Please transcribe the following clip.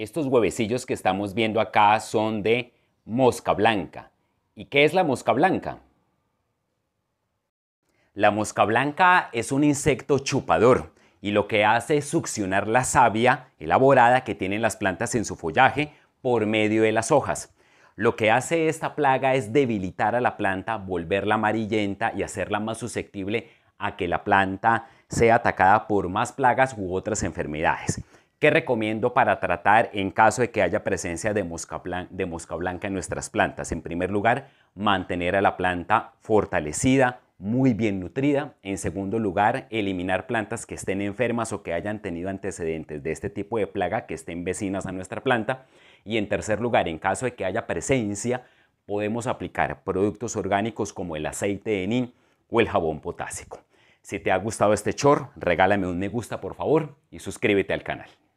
Estos huevecillos que estamos viendo acá son de mosca blanca. ¿Y qué es la mosca blanca? La mosca blanca es un insecto chupador y lo que hace es succionar la savia elaborada que tienen las plantas en su follaje por medio de las hojas. Lo que hace esta plaga es debilitar a la planta, volverla amarillenta y hacerla más susceptible a que la planta sea atacada por más plagas u otras enfermedades. ¿Qué recomiendo para tratar en caso de que haya presencia de mosca, blanca en nuestras plantas? En primer lugar, mantener a la planta fortalecida, muy bien nutrida. En segundo lugar, eliminar plantas que estén enfermas o que hayan tenido antecedentes de este tipo de plaga que estén vecinas a nuestra planta. Y en tercer lugar, en caso de que haya presencia, podemos aplicar productos orgánicos como el aceite de nin o el jabón potásico. Si te ha gustado este short, regálame un me gusta por favor y suscríbete al canal.